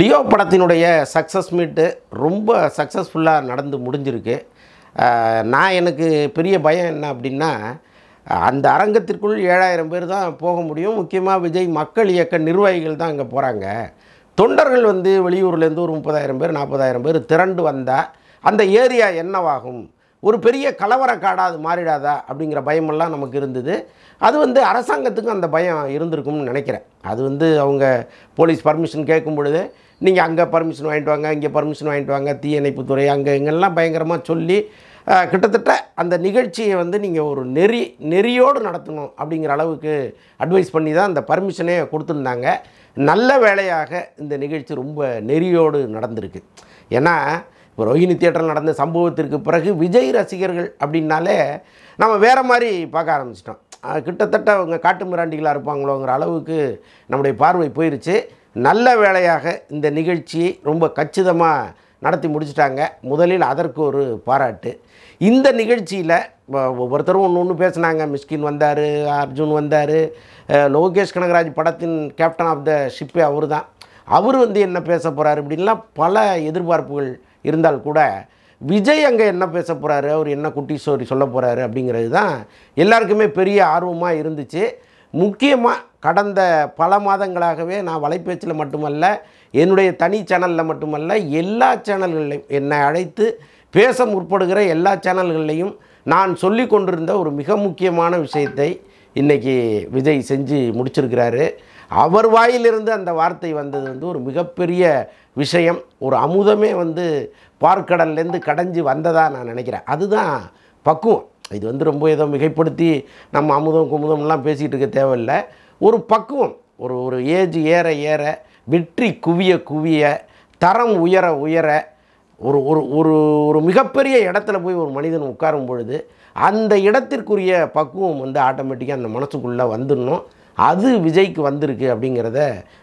Leo படத்தினுடைய success மீட்டு ரொம்ப சக்ஸஸ்ஃபுல்லாக நடந்து முடிஞ்சிருக்கு நான் எனக்கு பெரிய பயம் என்ன அப்படின்னா அந்த அரங்கத்திற்குள் ஏழாயிரம் பேர் தான் போக முடியும் முக்கியமாக விஜய் மக்கள் இயக்க நிர்வாகிகள் தான் அங்கே போகிறாங்க தொண்டர்கள் வந்து வெளியூர்லேருந்து ஒரு முப்பதாயிரம் பேர் நாற்பதாயிரம் பேர் திரண்டு வந்தால் அந்த ஏரியா என்னவாகும் ஒரு பெரிய கலவர காடாக அது மாறிடாதா அப்படிங்கிற பயமெல்லாம் நமக்கு இருந்தது அது வந்து அரசாங்கத்துக்கும் அந்த பயம் இருந்திருக்கும்னு நினைக்கிறேன் அது வந்து அவங்க போலீஸ் பர்மிஷன் கேட்கும் பொழுது நீங்கள் அங்கே பர்மிஷன் வாங்கிட்டு வாங்க இங்கே பர்மிஷன் வாங்கிட்டு வாங்க தீயணைப்புத்துறை அங்கே இங்கெல்லாம் பயங்கரமாக சொல்லி கிட்டத்தட்ட அந்த நிகழ்ச்சியை வந்து நீங்கள் ஒரு நெறி நெறியோடு நடத்தணும் அப்படிங்கிற அளவுக்கு அட்வைஸ் பண்ணி தான் அந்த பர்மிஷனே கொடுத்துருந்தாங்க நல்ல வேலையாக இந்த நிகழ்ச்சி ரொம்ப நெறியோடு நடந்திருக்கு ஏன்னா இப்போ ரோஹிணி தியேட்டரில் நடந்த சம்பவத்திற்கு பிறகு விஜய் ரசிகர்கள் அப்படின்னாலே நம்ம வேறு மாதிரி பார்க்க ஆரம்பிச்சிட்டோம் கிட்டத்தட்ட அவங்க காட்டு மிராண்டிகளாக இருப்பாங்களோங்கிற அளவுக்கு நம்முடைய பார்வை போயிருச்சு நல்ல வேளையாக இந்த நிகழ்ச்சியை ரொம்ப கச்சிதமாக நடத்தி முடிச்சிட்டாங்க முதலில் அதற்கு ஒரு பாராட்டு இந்த நிகழ்ச்சியில் ஒவ்வொருத்தரும் ஒன்று ஒன்று பேசினாங்க மிஸ்கின் வந்தார் அர்ஜுன் வந்தார் லோகேஷ் கனகராஜ் படத்தின் கேப்டன் ஆஃப் த ஷிப்பே அவர் தான் அவர் வந்து என்ன பேச போகிறார் இப்படின்லாம் பல எதிர்பார்ப்புகள் இருந்தால் கூட விஜய் அங்கே என்ன பேச போகிறாரு அவர் என்ன குட்டி ஸ்டோரி சொல்ல போகிறாரு அப்படிங்கிறது தான் எல்லாருக்குமே பெரிய ஆர்வமாக இருந்துச்சு முக்கியமாக கடந்த பல மாதங்களாகவே நான் வலைப்பேச்சில் மட்டுமல்ல என்னுடைய தனி சேனலில் மட்டுமல்ல எல்லா சேனல்களையும் என்னை அழைத்து பேச முற்படுகிற எல்லா சேனல்கள்லையும் நான் சொல்லி கொண்டிருந்த ஒரு மிக முக்கியமான விஷயத்தை இன்றைக்கி விஜய் செஞ்சு முடிச்சிருக்கிறாரு அவர் வாயிலிருந்து அந்த வார்த்தை வந்தது வந்து ஒரு மிகப்பெரிய விஷயம் ஒரு அமுதமே வந்து பார்க்கடல்லேருந்து கடைஞ்சி வந்ததாக நான் நினைக்கிறேன் அதுதான் பக்குவம் இது வந்து ரொம்ப ஏதோ மிகைப்படுத்தி நம்ம அமுதம் குமுதம்லாம் பேசிகிட்டு இருக்க தேவையில்லை ஒரு பக்குவம் ஒரு ஒரு ஏஜ் ஏற ஏற வெற்றி குவிய குவிய தரம் உயர உயர ஒரு ஒரு ஒரு ஒரு மிகப்பெரிய இடத்துல போய் ஒரு மனிதன் உட்காரும் பொழுது அந்த இடத்திற்குரிய பக்குவம் வந்து ஆட்டோமேட்டிக்காக அந்த மனசுக்குள்ளே வந்துடணும் அது விஜய்க்கு வந்திருக்கு அப்படிங்கிறத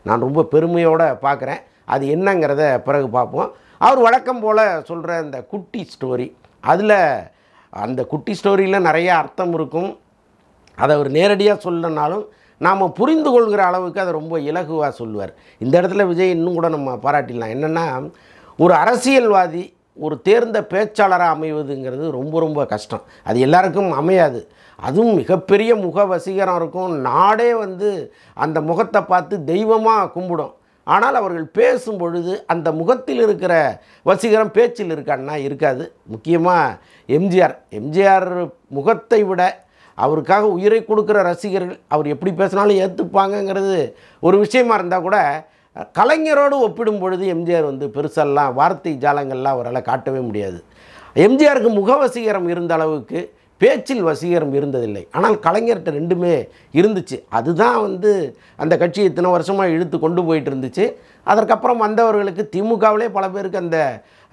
நான் ரொம்ப பெருமையோடு பார்க்குறேன் அது என்னங்கிறத பிறகு பார்ப்போம் அவர் வழக்கம் போல் சொல்கிற அந்த குட்டி ஸ்டோரி அதில் அந்த குட்டி ஸ்டோரியில் நிறைய அர்த்தம் இருக்கும் அதை அவர் நேரடியாக சொல்லனாலும் நாம் புரிந்து கொள்கிற அளவுக்கு அதை ரொம்ப இலகுவாக சொல்லுவார் இந்த இடத்துல விஜய் இன்னும் கூட நம்ம பாராட்டிடலாம் என்னென்னா ஒரு அரசியல்வாதி ஒரு தேர்ந்த பேச்சாளராக அமைவதுங்கிறது ரொம்ப ரொம்ப கஷ்டம் அது எல்லாருக்கும் அமையாது அதுவும் மிகப்பெரிய முக வசீகரம் இருக்கும் நாடே வந்து அந்த முகத்தை பார்த்து தெய்வமாக கும்பிடும் ஆனால் அவர்கள் பேசும் பொழுது அந்த முகத்தில் இருக்கிற வசீகரம் பேச்சில் இருக்கான்னா இருக்காது முக்கியமாக எம்ஜிஆர் எம்ஜிஆர் முகத்தை விட அவருக்காக உயிரை கொடுக்குற ரசிகர்கள் அவர் எப்படி பேசினாலும் ஏற்றுப்பாங்கங்கிறது ஒரு விஷயமா இருந்தால் கூட கலைஞரோடு ஒப்பிடும் பொழுது எம்ஜிஆர் வந்து பெருசெல்லாம் வார்த்தை ஜாலங்கள்லாம் அவரால் காட்டவே முடியாது எம்ஜிஆருக்கு முகவசீகரம் இருந்த அளவுக்கு பேச்சில் வசீகரம் இருந்ததில்லை ஆனால் கலைஞர்கிட்ட ரெண்டுமே இருந்துச்சு அதுதான் வந்து அந்த கட்சி இத்தனை வருஷமாக இழுத்து கொண்டு போயிட்டு இருந்துச்சு அதற்கப்புறம் வந்தவர்களுக்கு திமுகவிலே பல பேருக்கு அந்த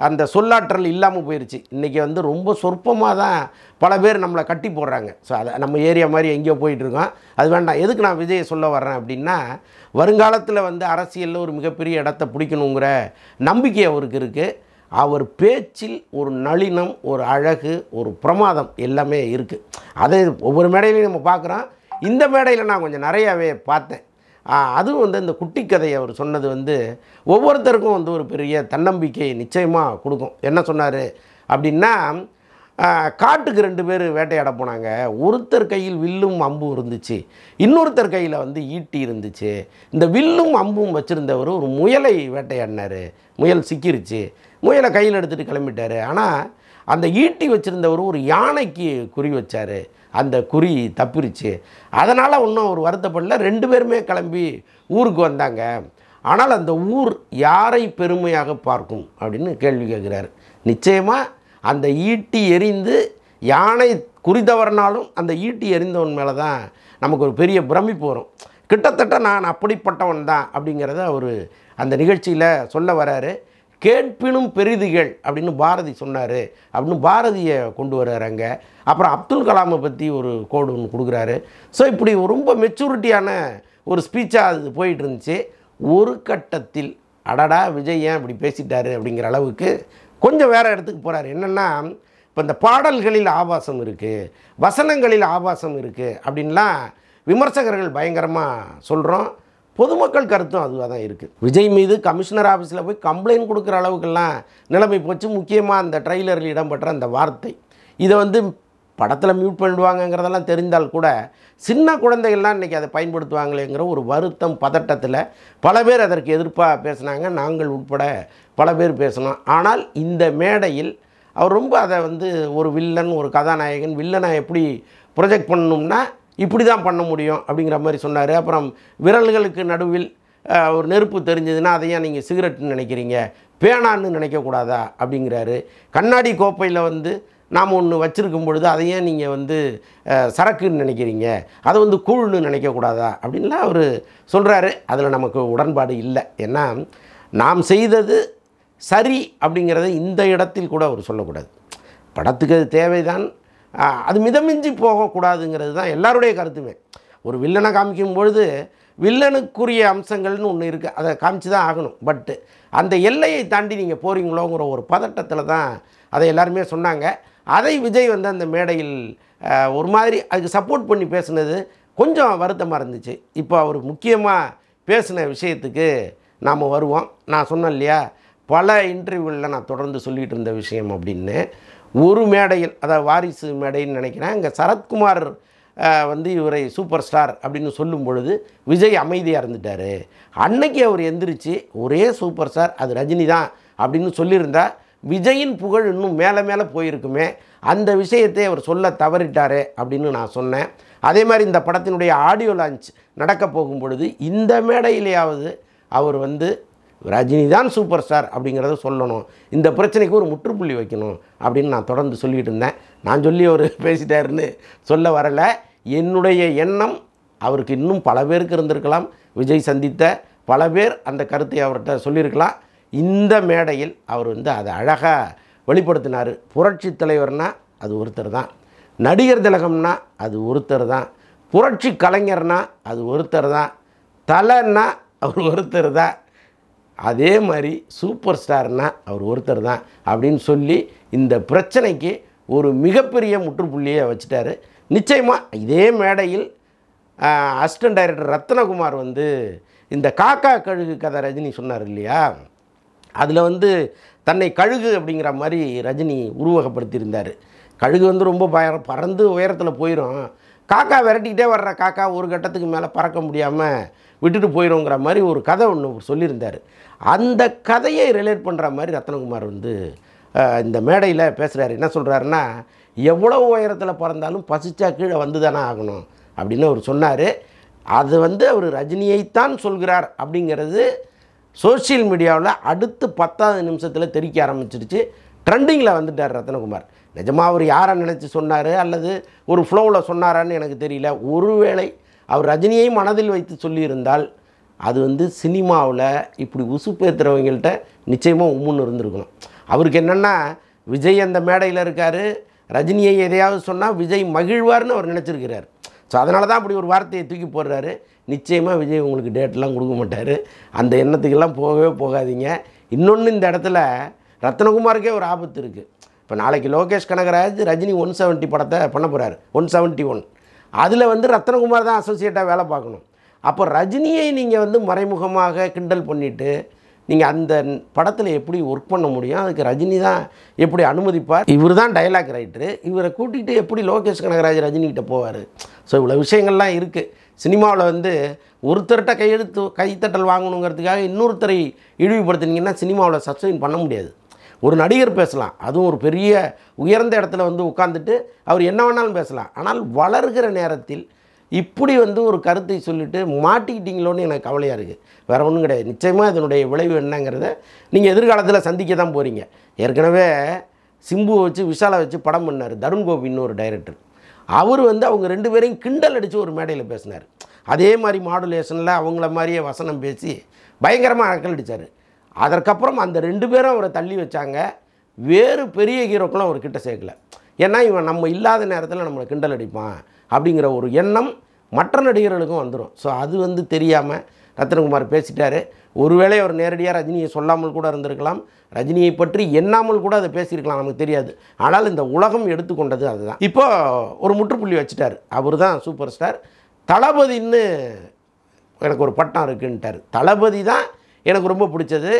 அந்த சொல்லாற்றல் இல்லாமல் போயிடுச்சு இன்றைக்கி வந்து ரொம்ப சொற்பமாக தான் பல பேர் நம்மளை கட்டி போடுறாங்க ஸோ அதை நம்ம ஏரியா மாதிரி எங்கேயோ போயிட்டுருக்கோம் அது வேண்டாம் எதுக்கு நான் விஜயை சொல்ல வர்றேன் அப்படின்னா வருங்காலத்தில் வந்து அரசியலில் ஒரு மிகப்பெரிய இடத்த பிடிக்கணுங்கிற நம்பிக்கை அவருக்கு இருக்குது அவர் பேச்சில் ஒரு நளினம் ஒரு அழகு ஒரு பிரமாதம் எல்லாமே இருக்குது அதை ஒவ்வொரு மேடையிலையும் நம்ம பார்க்குறோம் இந்த மேடையில் நான் கொஞ்சம் நிறையாவே பார்த்தேன் அதுவும் வந்து இந்த குட்டி கதையை அவர் சொன்னது வந்து ஒவ்வொருத்தருக்கும் வந்து ஒரு பெரிய தன்னம்பிக்கை நிச்சயமாக கொடுக்கும் என்ன சொன்னார் அப்படின்னா காட்டுக்கு ரெண்டு பேர் வேட்டையாட போனாங்க ஒருத்தர் கையில் வில்லும் அம்பும் இருந்துச்சு இன்னொருத்தர் கையில் வந்து ஈட்டி இருந்துச்சு இந்த வில்லும் அம்பும் வச்சுருந்தவர் ஒரு முயலை வேட்டையாடினார் முயல் சிக்கிருச்சு முயலை கையில் எடுத்துகிட்டு கிளம்பிட்டார் ஆனால் அந்த ஈட்டி வச்சுருந்தவர் ஒரு யானைக்கு குறி வச்சார் அந்த குறி தப்பிருச்சு அதனால் ஒன்றும் ஒரு வருத்தப்படல ரெண்டு பேருமே கிளம்பி ஊருக்கு வந்தாங்க ஆனால் அந்த ஊர் யாரை பெருமையாக பார்க்கும் அப்படின்னு கேள்வி கேட்குறாரு நிச்சயமாக அந்த ஈட்டி எரிந்து யானை குறி அந்த ஈட்டி எரிந்தவன் மேலே தான் நமக்கு ஒரு பெரிய பிரமிப்பு வரும் கிட்டத்தட்ட நான் அப்படிப்பட்டவன் தான் அப்படிங்கிறத அவர் அந்த நிகழ்ச்சியில் சொல்ல வராரு கேட்பினும் பெரிதுகள் அப்படின்னு பாரதி சொன்னார் அப்படின்னு பாரதியை கொண்டு வர்றாங்க அப்புறம் அப்துல் கலாமை பற்றி ஒரு கோடு ஒன்று கொடுக்குறாரு ஸோ இப்படி ரொம்ப மெச்சூரிட்டியான ஒரு ஸ்பீச்சாக அது போயிட்டு இருந்துச்சு ஒரு கட்டத்தில் அடடா விஜய் ஏன் இப்படி பேசிட்டாரு அப்படிங்கிற அளவுக்கு கொஞ்சம் வேறு இடத்துக்கு போகிறாரு என்னென்னா இப்போ இந்த பாடல்களில் ஆபாசம் இருக்குது வசனங்களில் ஆபாசம் இருக்குது அப்படின்லாம் விமர்சகர்கள் பயங்கரமாக சொல்கிறோம் பொதுமக்கள் கருத்தும் அதுவாக தான் இருக்குது விஜய் மீது கமிஷனர் ஆஃபீஸில் போய் கம்ப்ளைண்ட் கொடுக்குற அளவுக்கெல்லாம் நிலைமை போச்சு முக்கியமாக அந்த ட்ரெய்லரில் இடம்பெற்ற அந்த வார்த்தை இதை வந்து படத்தில் மியூட் பண்ணிடுவாங்கங்கிறதெல்லாம் தெரிந்தால் கூட சின்ன குழந்தைகள்லாம் இன்றைக்கி அதை பயன்படுத்துவாங்களேங்கிற ஒரு வருத்தம் பதட்டத்தில் பல பேர் அதற்கு எதிர்ப்பாக பேசினாங்க நாங்கள் உட்பட பல பேர் பேசணும் ஆனால் இந்த மேடையில் அவர் ரொம்ப அதை வந்து ஒரு வில்லன் ஒரு கதாநாயகன் வில்லனை எப்படி ப்ரொஜெக்ட் பண்ணணும்னா இப்படி தான் பண்ண முடியும் அப்படிங்கிற மாதிரி சொன்னார் அப்புறம் விரல்களுக்கு நடுவில் ஒரு நெருப்பு தெரிஞ்சதுன்னா அதையும் நீங்கள் சிகரெட்னு நினைக்கிறீங்க பேனான்னு நினைக்கக்கூடாதா அப்படிங்கிறாரு கண்ணாடி கோப்பையில் வந்து நாம் ஒன்று வச்சுருக்கும் பொழுது அதையே நீங்கள் வந்து சரக்குன்னு நினைக்கிறீங்க அதை வந்து கூழ்னு நினைக்கக்கூடாதா அப்படின்லாம் அவர் சொல்கிறாரு அதில் நமக்கு உடன்பாடு இல்லை ஏன்னா நாம் செய்தது சரி அப்படிங்கிறத இந்த இடத்தில் கூட அவர் சொல்லக்கூடாது படத்துக்கு அது தேவைதான் அது மிதமிஞ்சி போகக்கூடாதுங்கிறது தான் எல்லாருடைய கருத்துமே ஒரு வில்லனை காமிக்கும் பொழுது வில்லனுக்குரிய அம்சங்கள்னு ஒன்று இருக்குது அதை காமிச்சு தான் ஆகணும் பட்டு அந்த எல்லையை தாண்டி நீங்கள் போகிறீங்களோங்கிற ஒரு பதட்டத்தில் தான் அதை எல்லாருமே சொன்னாங்க அதை விஜய் வந்து அந்த மேடையில் ஒரு மாதிரி அதுக்கு சப்போர்ட் பண்ணி பேசுனது கொஞ்சம் வருத்தமாக இருந்துச்சு இப்போ அவர் முக்கியமாக பேசின விஷயத்துக்கு நாம் வருவோம் நான் சொன்னேன் இல்லையா பல இன்டர்வியூவில் நான் தொடர்ந்து சொல்லிகிட்டு இருந்த விஷயம் அப்படின்னு ஒரு மேடையில் அதாவது வாரிசு மேடைன்னு நினைக்கிறேன் இங்கே சரத்குமார் வந்து இவரை சூப்பர் ஸ்டார் அப்படின்னு சொல்லும் பொழுது விஜய் அமைதியாக இருந்துட்டார் அன்னைக்கு அவர் எந்திரிச்சு ஒரே சூப்பர் ஸ்டார் அது ரஜினி தான் அப்படின்னு சொல்லியிருந்தா விஜயின் புகழ் இன்னும் மேலே மேலே போயிருக்குமே அந்த விஷயத்தை அவர் சொல்ல தவறிட்டார் அப்படின்னு நான் சொன்னேன் அதே மாதிரி இந்த படத்தினுடைய ஆடியோ லான்ச் நடக்க போகும் பொழுது இந்த மேடையிலேயாவது அவர் வந்து ரஜினி தான் சூப்பர் ஸ்டார் அப்படிங்கிறத சொல்லணும் இந்த பிரச்சனைக்கு ஒரு முற்றுப்புள்ளி வைக்கணும் அப்படின்னு நான் தொடர்ந்து சொல்லிகிட்டு இருந்தேன் நான் சொல்லி அவர் பேசிட்டாருன்னு சொல்ல வரலை என்னுடைய எண்ணம் அவருக்கு இன்னும் பல பேருக்கு இருந்திருக்கலாம் விஜய் சந்தித்த பல பேர் அந்த கருத்தை அவர்கிட்ட சொல்லியிருக்கலாம் இந்த மேடையில் அவர் வந்து அதை அழகாக வெளிப்படுத்தினார் புரட்சி தலைவர்னால் அது ஒருத்தர் தான் நடிகர் திலகம்னா அது ஒருத்தர் தான் புரட்சி கலைஞர்னா அது ஒருத்தர் தான் தலைன்னா அவர் ஒருத்தர் தான் அதே மாதிரி சூப்பர் ஸ்டார்னால் அவர் ஒருத்தர் தான் அப்படின்னு சொல்லி இந்த பிரச்சனைக்கு ஒரு மிகப்பெரிய முற்றுப்புள்ளியை வச்சுட்டாரு நிச்சயமாக இதே மேடையில் அசிஸ்டன்ட் டைரக்டர் ரத்னகுமார் வந்து இந்த காக்கா கழுகு கதை ரஜினி சொன்னார் இல்லையா அதில் வந்து தன்னை கழுகு அப்படிங்கிற மாதிரி ரஜினி உருவகப்படுத்தியிருந்தார் கழுகு வந்து ரொம்ப பய பறந்து உயரத்தில் போயிடும் காக்கா விரட்டிக்கிட்டே வர்ற காக்கா ஒரு கட்டத்துக்கு மேலே பறக்க முடியாமல் விட்டுட்டு போயிடுங்கிற மாதிரி ஒரு கதை ஒன்று சொல்லியிருந்தார் அந்த கதையை ரிலேட் பண்ணுற மாதிரி ரத்னகுமார் வந்து இந்த மேடையில் பேசுகிறார் என்ன சொல்கிறாருன்னா எவ்வளோ உயரத்தில் பிறந்தாலும் பசிச்சா கீழே வந்து தானே ஆகணும் அப்படின்னு அவர் சொன்னார் அது வந்து அவர் ரஜினியைத்தான் சொல்கிறார் அப்படிங்கிறது சோசியல் மீடியாவில் அடுத்து பத்தாவது நிமிஷத்தில் தெரிக்க ஆரம்பிச்சிருச்சு ட்ரெண்டிங்கில் வந்துட்டார் ரத்னகுமார் நிஜமாக அவர் யாரை நினச்சி சொன்னார் அல்லது ஒரு ஃப்ளோவில் சொன்னாரான்னு எனக்கு தெரியல ஒருவேளை அவர் ரஜினியை மனதில் வைத்து சொல்லியிருந்தால் அது வந்து சினிமாவில் இப்படி உசுப்பேற்றுறவங்கள்ட்ட நிச்சயமாக உம்முன்னு இருந்திருக்கணும் அவருக்கு என்னென்னா விஜய் அந்த மேடையில் இருக்கார் ரஜினியை எதையாவது சொன்னால் விஜய் மகிழ்வார்னு அவர் நினச்சிருக்கிறார் ஸோ அதனால தான் அப்படி ஒரு வார்த்தையை தூக்கி போடுறாரு நிச்சயமாக விஜய் உங்களுக்கு டேட்லாம் கொடுக்க மாட்டார் அந்த எண்ணத்துக்கெல்லாம் போகவே போகாதீங்க இன்னொன்று இந்த இடத்துல ரத்னகுமாருக்கே ஒரு ஆபத்து இருக்குது இப்போ நாளைக்கு லோகேஷ் கனகராஜ் ரஜினி ஒன் செவன்ட்டி படத்தை பண்ண போகிறார் ஒன் செவன்ட்டி ஒன் அதில் வந்து ரத்னகுமார் தான் அசோசியேட்டாக வேலை பார்க்கணும் அப்போ ரஜினியை நீங்கள் வந்து மறைமுகமாக கிண்டல் பண்ணிவிட்டு நீங்கள் அந்த படத்தில் எப்படி ஒர்க் பண்ண முடியும் அதுக்கு ரஜினி தான் எப்படி அனுமதிப்பார் இவர் தான் டைலாக் ரைட்டரு இவரை கூட்டிகிட்டு எப்படி லோகேஷ் கனகராஜ் ரஜினிகிட்ட போவார் ஸோ இவ்வளோ விஷயங்கள்லாம் இருக்குது சினிமாவில் வந்து ஒருத்தர்கிட்ட கையெழுத்து கைத்தட்டல் வாங்கணுங்கிறதுக்காக இன்னொருத்தரை இழிவுபடுத்துனீங்கன்னா சினிமாவில் சஸ்டெயின் பண்ண முடியாது ஒரு நடிகர் பேசலாம் அதுவும் ஒரு பெரிய உயர்ந்த இடத்துல வந்து உட்காந்துட்டு அவர் என்ன வேணாலும் பேசலாம் ஆனால் வளர்கிற நேரத்தில் இப்படி வந்து ஒரு கருத்தை சொல்லிவிட்டு மாட்டிக்கிட்டீங்களோன்னு எனக்கு கவலையாக இருக்குது வேறு ஒன்றும் கிடையாது நிச்சயமாக இதனுடைய விளைவு என்னங்கிறத நீங்கள் எதிர்காலத்தில் சந்திக்க தான் போகிறீங்க ஏற்கனவே சிம்புவை வச்சு விஷாலை வச்சு படம் பண்ணார் தருண் கோபின்னு ஒரு டைரக்டர் அவர் வந்து அவங்க ரெண்டு பேரையும் கிண்டல் அடித்து ஒரு மேடையில் பேசினார் அதே மாதிரி மாடுலேஷனில் அவங்கள மாதிரியே வசனம் பேசி பயங்கரமாக அக்கல் அடித்தார் அதற்கப்புறம் அந்த ரெண்டு பேரும் அவரை தள்ளி வச்சாங்க வேறு பெரிய ஹீரோக்களும் அவர் கிட்ட சேர்க்கல ஏன்னா இவன் நம்ம இல்லாத நேரத்தில் நம்மளை கிண்டல் அடிப்பான் அப்படிங்கிற ஒரு எண்ணம் மற்ற நடிகர்களுக்கும் வந்துடும் ஸோ அது வந்து தெரியாமல் ரத்தனகுமார் பேசிட்டார் ஒருவேளை அவர் நேரடியாக ரஜினியை சொல்லாமல் கூட இருந்திருக்கலாம் ரஜினியை பற்றி எண்ணாமல் கூட அதை பேசியிருக்கலாம் நமக்கு தெரியாது ஆனால் இந்த உலகம் எடுத்துக்கொண்டது அதுதான் இப்போது ஒரு முற்றுப்புள்ளி வச்சுட்டார் அவர் தான் சூப்பர் ஸ்டார் தளபதின்னு எனக்கு ஒரு பட்டம் இருக்குன்ட்டார் தளபதி தான் எனக்கு ரொம்ப பிடிச்சது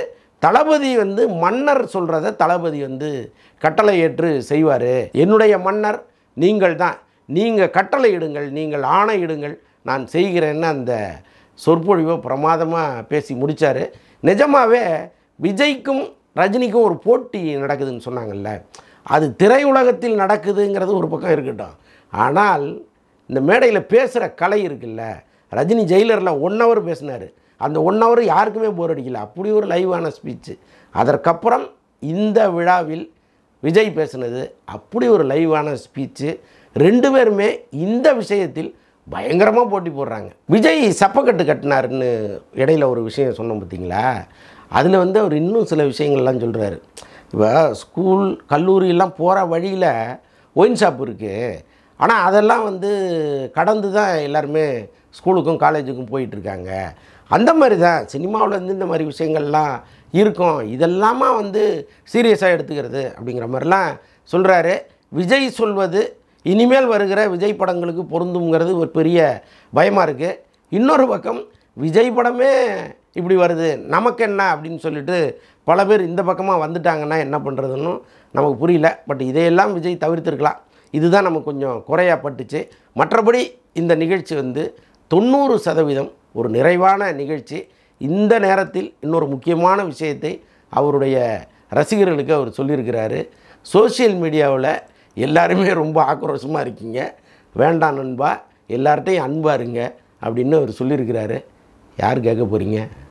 தளபதி வந்து மன்னர் சொல்கிறத தளபதி வந்து கட்டளை ஏற்று செய்வார் என்னுடைய மன்னர் நீங்கள் தான் நீங்கள் கட்டளை இடுங்கள் நீங்கள் ஆணையிடுங்கள் நான் செய்கிறேன்னு அந்த சொற்பொழிவை பிரமாதமாக பேசி முடித்தார் நிஜமாகவே விஜய்க்கும் ரஜினிக்கும் ஒரு போட்டி நடக்குதுன்னு சொன்னாங்கல்ல அது திரையுலகத்தில் நடக்குதுங்கிறது ஒரு பக்கம் இருக்கட்டும் ஆனால் இந்த மேடையில் பேசுகிற கலை இருக்குல்ல ரஜினி ஜெயிலரில் ஒன் ஹவர் பேசினார் அந்த ஒன் ஹவர் யாருக்குமே போர் அடிக்கல அப்படி ஒரு லைவான ஸ்பீச்சு அதற்கப்புறம் இந்த விழாவில் விஜய் பேசுனது அப்படி ஒரு லைவான ஸ்பீச்சு ரெண்டு பேருமே இந்த விஷயத்தில் பயங்கரமாக போட்டி போடுறாங்க விஜய் சப்பக்கட்டு கட்டினாருன்னு இடையில ஒரு விஷயம் சொன்னோம் பார்த்தீங்களா அதில் வந்து அவர் இன்னும் சில விஷயங்கள்லாம் சொல்கிறாரு இப்போ ஸ்கூல் கல்லூரியெல்லாம் போகிற வழியில் ஒயின் ஷாப் இருக்குது ஆனால் அதெல்லாம் வந்து கடந்து தான் எல்லாருமே ஸ்கூலுக்கும் காலேஜுக்கும் போயிட்டுருக்காங்க அந்த மாதிரி தான் சினிமாவில் வந்து இந்த மாதிரி விஷயங்கள்லாம் இருக்கும் இதெல்லாமா வந்து சீரியஸாக எடுத்துக்கிறது அப்படிங்கிற மாதிரிலாம் சொல்கிறாரு விஜய் சொல்வது இனிமேல் வருகிற விஜய் படங்களுக்கு பொருந்துங்கிறது ஒரு பெரிய பயமாக இருக்குது இன்னொரு பக்கம் விஜய் படமே இப்படி வருது நமக்கு என்ன அப்படின்னு சொல்லிட்டு பல பேர் இந்த பக்கமாக வந்துட்டாங்கன்னா என்ன பண்ணுறதுன்னு நமக்கு புரியல பட் இதையெல்லாம் விஜய் தவிர்த்துருக்கலாம் இதுதான் நமக்கு கொஞ்சம் குறையாக பட்டுச்சு மற்றபடி இந்த நிகழ்ச்சி வந்து தொண்ணூறு சதவீதம் ஒரு நிறைவான நிகழ்ச்சி இந்த நேரத்தில் இன்னொரு முக்கியமான விஷயத்தை அவருடைய ரசிகர்களுக்கு அவர் சொல்லியிருக்கிறாரு சோசியல் மீடியாவில் எல்லாருமே ரொம்ப ஆக்ரோஷமாக இருக்கீங்க வேண்டாம் நண்பா எல்லார்ட்டையும் அன்பாருங்க இருங்க அப்படின்னு அவர் சொல்லியிருக்கிறாரு யார் கேட்க போகிறீங்க